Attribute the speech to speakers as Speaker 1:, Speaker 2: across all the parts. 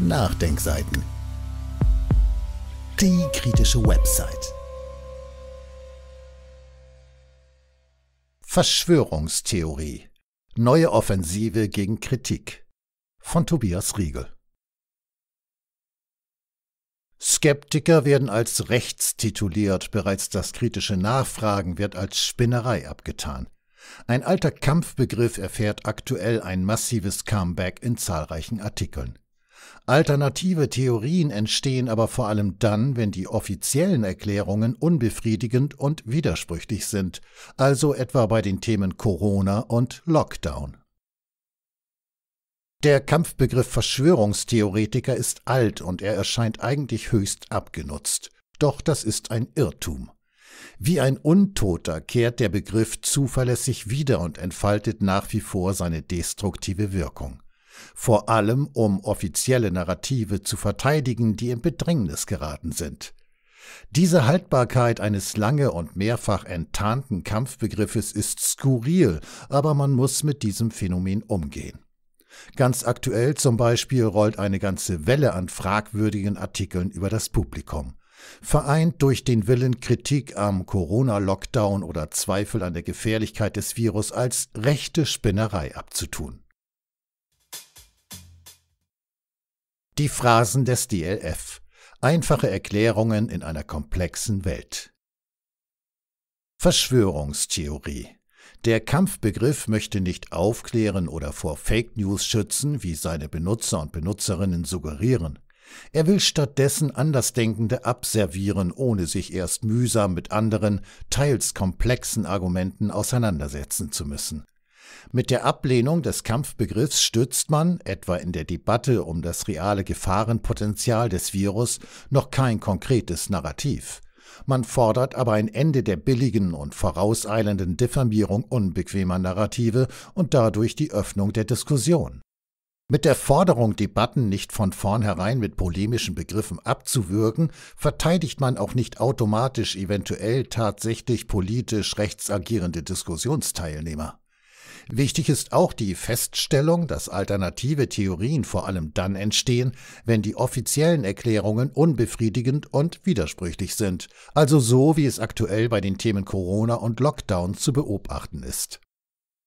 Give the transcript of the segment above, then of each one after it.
Speaker 1: Nachdenkseiten. Die kritische Website. Verschwörungstheorie. Neue Offensive gegen Kritik. Von Tobias Riegel. Skeptiker werden als rechts tituliert, bereits das kritische Nachfragen wird als Spinnerei abgetan. Ein alter Kampfbegriff erfährt aktuell ein massives Comeback in zahlreichen Artikeln. Alternative Theorien entstehen aber vor allem dann, wenn die offiziellen Erklärungen unbefriedigend und widersprüchlich sind, also etwa bei den Themen Corona und Lockdown. Der Kampfbegriff Verschwörungstheoretiker ist alt und er erscheint eigentlich höchst abgenutzt. Doch das ist ein Irrtum. Wie ein Untoter kehrt der Begriff zuverlässig wieder und entfaltet nach wie vor seine destruktive Wirkung vor allem um offizielle Narrative zu verteidigen, die in Bedrängnis geraten sind. Diese Haltbarkeit eines lange und mehrfach enttarnten Kampfbegriffes ist skurril, aber man muss mit diesem Phänomen umgehen. Ganz aktuell zum Beispiel rollt eine ganze Welle an fragwürdigen Artikeln über das Publikum. Vereint durch den Willen, Kritik am Corona-Lockdown oder Zweifel an der Gefährlichkeit des Virus als rechte Spinnerei abzutun. Die Phrasen des DLF. Einfache Erklärungen in einer komplexen Welt. Verschwörungstheorie. Der Kampfbegriff möchte nicht aufklären oder vor Fake News schützen, wie seine Benutzer und Benutzerinnen suggerieren. Er will stattdessen Andersdenkende abservieren, ohne sich erst mühsam mit anderen, teils komplexen Argumenten auseinandersetzen zu müssen. Mit der Ablehnung des Kampfbegriffs stützt man, etwa in der Debatte um das reale Gefahrenpotenzial des Virus, noch kein konkretes Narrativ. Man fordert aber ein Ende der billigen und vorauseilenden Diffamierung unbequemer Narrative und dadurch die Öffnung der Diskussion. Mit der Forderung, Debatten nicht von vornherein mit polemischen Begriffen abzuwürgen, verteidigt man auch nicht automatisch eventuell tatsächlich politisch rechts agierende Diskussionsteilnehmer. Wichtig ist auch die Feststellung, dass alternative Theorien vor allem dann entstehen, wenn die offiziellen Erklärungen unbefriedigend und widersprüchlich sind, also so wie es aktuell bei den Themen Corona und Lockdown zu beobachten ist.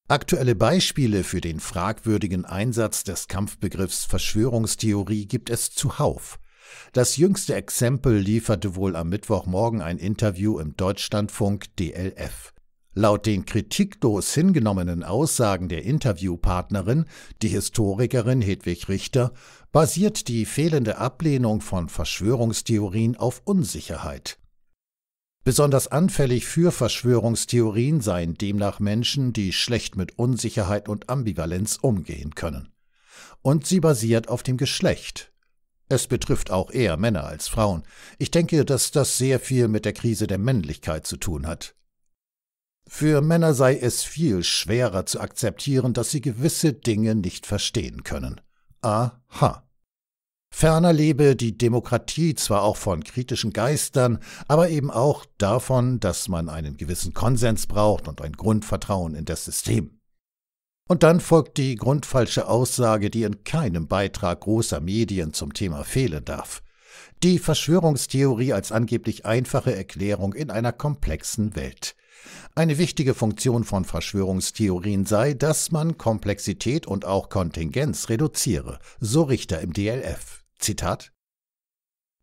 Speaker 1: Aktuelle Beispiele für den fragwürdigen Einsatz des Kampfbegriffs Verschwörungstheorie gibt es zuhauf. Das jüngste Exempel lieferte wohl am Mittwochmorgen ein Interview im Deutschlandfunk DLF. Laut den kritiklos hingenommenen Aussagen der Interviewpartnerin, die Historikerin Hedwig Richter, basiert die fehlende Ablehnung von Verschwörungstheorien auf Unsicherheit. Besonders anfällig für Verschwörungstheorien seien demnach Menschen, die schlecht mit Unsicherheit und Ambivalenz umgehen können. Und sie basiert auf dem Geschlecht. Es betrifft auch eher Männer als Frauen. Ich denke, dass das sehr viel mit der Krise der Männlichkeit zu tun hat. Für Männer sei es viel schwerer zu akzeptieren, dass sie gewisse Dinge nicht verstehen können. Aha. Ferner lebe die Demokratie zwar auch von kritischen Geistern, aber eben auch davon, dass man einen gewissen Konsens braucht und ein Grundvertrauen in das System. Und dann folgt die grundfalsche Aussage, die in keinem Beitrag großer Medien zum Thema fehlen darf. Die Verschwörungstheorie als angeblich einfache Erklärung in einer komplexen Welt. Eine wichtige Funktion von Verschwörungstheorien sei, dass man Komplexität und auch Kontingenz reduziere, so Richter im DLF. Zitat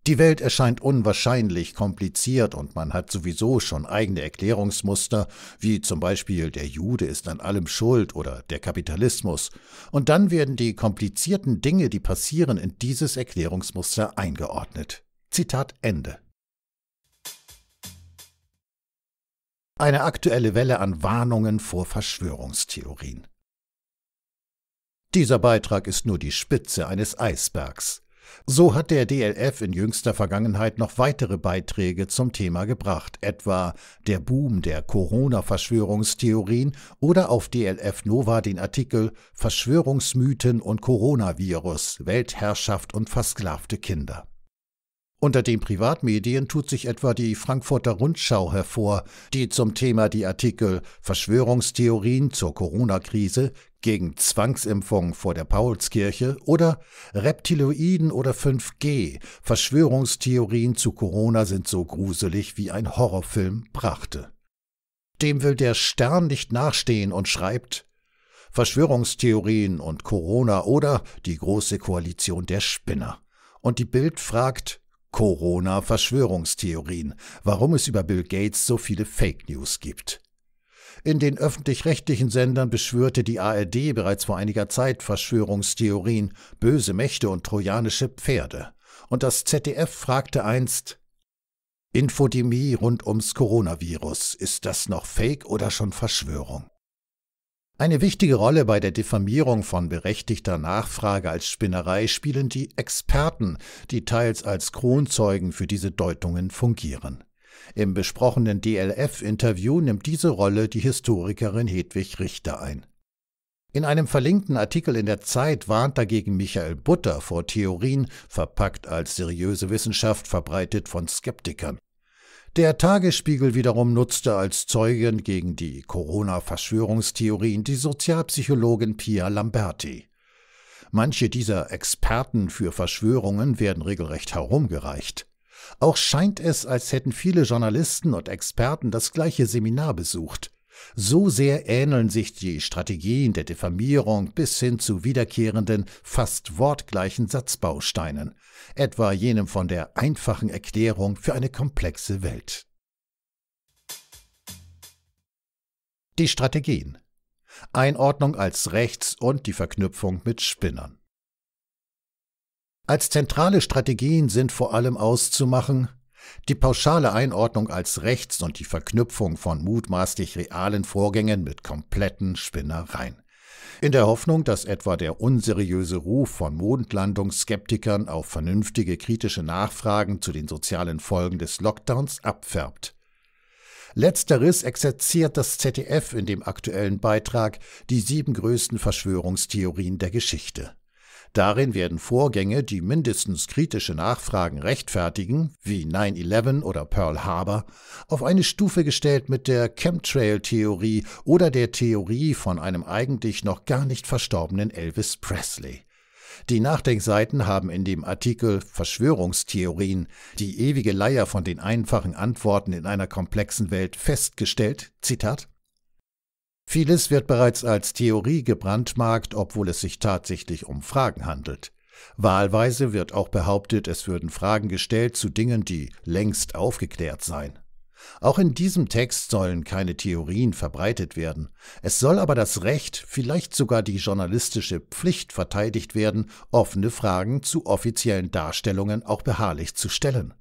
Speaker 1: Die Welt erscheint unwahrscheinlich kompliziert und man hat sowieso schon eigene Erklärungsmuster, wie zum Beispiel der Jude ist an allem schuld oder der Kapitalismus, und dann werden die komplizierten Dinge, die passieren, in dieses Erklärungsmuster eingeordnet. Zitat Ende. Eine aktuelle Welle an Warnungen vor Verschwörungstheorien. Dieser Beitrag ist nur die Spitze eines Eisbergs. So hat der DLF in jüngster Vergangenheit noch weitere Beiträge zum Thema gebracht, etwa der Boom der Corona-Verschwörungstheorien oder auf DLF Nova den Artikel Verschwörungsmythen und Coronavirus, Weltherrschaft und versklavte Kinder. Unter den Privatmedien tut sich etwa die Frankfurter Rundschau hervor, die zum Thema die Artikel Verschwörungstheorien zur Corona-Krise gegen Zwangsimpfung vor der Paulskirche oder Reptiloiden oder 5G, Verschwörungstheorien zu Corona sind so gruselig wie ein Horrorfilm brachte. Dem will der Stern nicht nachstehen und schreibt Verschwörungstheorien und Corona oder die große Koalition der Spinner. Und die Bild fragt, Corona-Verschwörungstheorien, warum es über Bill Gates so viele Fake News gibt. In den öffentlich-rechtlichen Sendern beschwörte die ARD bereits vor einiger Zeit Verschwörungstheorien, böse Mächte und trojanische Pferde. Und das ZDF fragte einst, Infodemie rund ums Coronavirus, ist das noch Fake oder schon Verschwörung? Eine wichtige Rolle bei der Diffamierung von berechtigter Nachfrage als Spinnerei spielen die Experten, die teils als Kronzeugen für diese Deutungen fungieren. Im besprochenen DLF-Interview nimmt diese Rolle die Historikerin Hedwig Richter ein. In einem verlinkten Artikel in der Zeit warnt dagegen Michael Butter vor Theorien, verpackt als seriöse Wissenschaft, verbreitet von Skeptikern. Der Tagesspiegel wiederum nutzte als Zeugin gegen die Corona-Verschwörungstheorien die Sozialpsychologin Pia Lamberti. Manche dieser Experten für Verschwörungen werden regelrecht herumgereicht. Auch scheint es, als hätten viele Journalisten und Experten das gleiche Seminar besucht. So sehr ähneln sich die Strategien der Diffamierung bis hin zu wiederkehrenden, fast wortgleichen Satzbausteinen etwa jenem von der einfachen Erklärung für eine komplexe Welt. Die Strategien Einordnung als rechts und die Verknüpfung mit Spinnern. Als zentrale Strategien sind vor allem auszumachen, die pauschale Einordnung als rechts und die Verknüpfung von mutmaßlich realen Vorgängen mit kompletten Spinnereien in der Hoffnung, dass etwa der unseriöse Ruf von Mondlandungsskeptikern auf vernünftige kritische Nachfragen zu den sozialen Folgen des Lockdowns abfärbt. Letzteres exerziert das ZDF in dem aktuellen Beitrag die sieben größten Verschwörungstheorien der Geschichte. Darin werden Vorgänge, die mindestens kritische Nachfragen rechtfertigen, wie 9-11 oder Pearl Harbor, auf eine Stufe gestellt mit der Chemtrail-Theorie oder der Theorie von einem eigentlich noch gar nicht verstorbenen Elvis Presley. Die Nachdenkseiten haben in dem Artikel Verschwörungstheorien, die ewige Leier von den einfachen Antworten in einer komplexen Welt festgestellt, Zitat, Vieles wird bereits als Theorie gebrandmarkt, obwohl es sich tatsächlich um Fragen handelt. Wahlweise wird auch behauptet, es würden Fragen gestellt zu Dingen, die längst aufgeklärt seien. Auch in diesem Text sollen keine Theorien verbreitet werden. Es soll aber das Recht, vielleicht sogar die journalistische Pflicht verteidigt werden, offene Fragen zu offiziellen Darstellungen auch beharrlich zu stellen.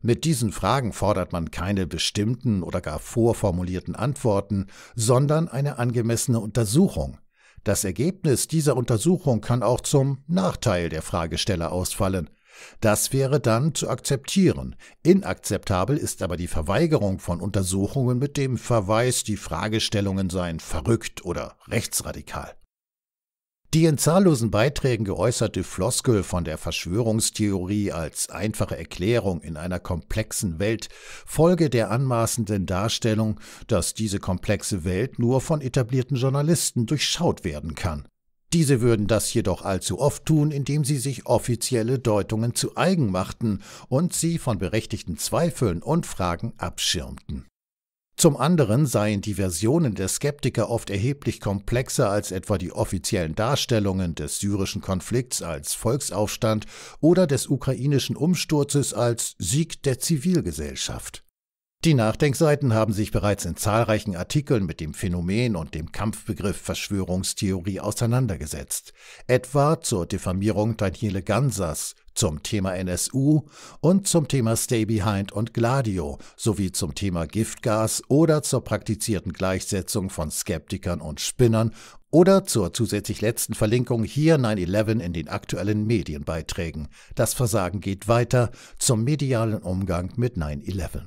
Speaker 1: Mit diesen Fragen fordert man keine bestimmten oder gar vorformulierten Antworten, sondern eine angemessene Untersuchung. Das Ergebnis dieser Untersuchung kann auch zum Nachteil der Fragesteller ausfallen. Das wäre dann zu akzeptieren. Inakzeptabel ist aber die Verweigerung von Untersuchungen mit dem Verweis, die Fragestellungen seien verrückt oder rechtsradikal. Die in zahllosen Beiträgen geäußerte Floskel von der Verschwörungstheorie als einfache Erklärung in einer komplexen Welt folge der anmaßenden Darstellung, dass diese komplexe Welt nur von etablierten Journalisten durchschaut werden kann. Diese würden das jedoch allzu oft tun, indem sie sich offizielle Deutungen zu eigen machten und sie von berechtigten Zweifeln und Fragen abschirmten. Zum anderen seien die Versionen der Skeptiker oft erheblich komplexer als etwa die offiziellen Darstellungen des syrischen Konflikts als Volksaufstand oder des ukrainischen Umsturzes als Sieg der Zivilgesellschaft. Die Nachdenkseiten haben sich bereits in zahlreichen Artikeln mit dem Phänomen und dem Kampfbegriff Verschwörungstheorie auseinandergesetzt, etwa zur Diffamierung Daniele Gansas, zum Thema NSU und zum Thema Stay Behind und Gladio sowie zum Thema Giftgas oder zur praktizierten Gleichsetzung von Skeptikern und Spinnern oder zur zusätzlich letzten Verlinkung hier 9-11 in den aktuellen Medienbeiträgen. Das Versagen geht weiter zum medialen Umgang mit 9-11.